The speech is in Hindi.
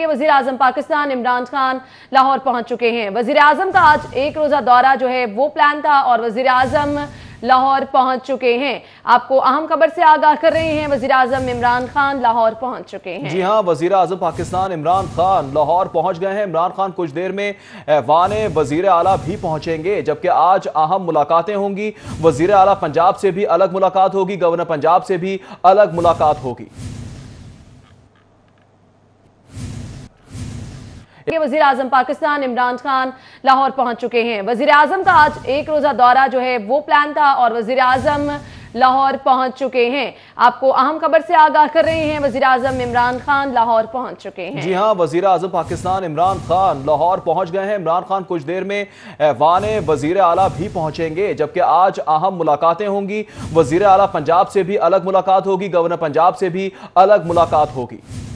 वजीर आजम पाकिस्तान इमरान खान लाहौर पहुंच चुके हैं वजीर आजम का आज एक रोजा दौरा जो है वो प्लान था और वजीर आजम लाहौर पहुंच चुके हैं आपको अहम खबर से आगाह कर रहे हैं वजीर आजम इमरान खान लाहौर पहुंच चुके हैं जी हाँ वजीर आजम पाकिस्तान इमरान खान लाहौर पहुंच गए हैं इमरान खान कुछ देर में ऐवान वजीर आला भी पहुंचेंगे जबकि आज अहम मुलाकातें होंगी वजीर आला पंजाब से भी अलग मुलाकात होगी गवर्नर पंजाब से भी अलग मुलाकात होगी वजीर अजम पाकिस्तान इमरान खान लाहौर पहुंच चुके हैं वजी आजम का आज एक रोजा दौरा जो है वो प्लान था और वजी आजम लाहौर पहुंच चुके हैं आपको अहम खबर से आगाह कर रहे हैं वजीर आजम इमरान खान लाहौर पहुंच चुके हैं जी हाँ वजी आजम पाकिस्तान इमरान खान लाहौर पहुंच गए हैं इमरान खान कुछ देर में ऐवान वजीर अला भी पहुंचेंगे जबकि आज अहम मुलाकातें होंगी वजीर अला पंजाब से भी अलग मुलाकात होगी गवर्नर पंजाब से भी अलग मुलाकात होगी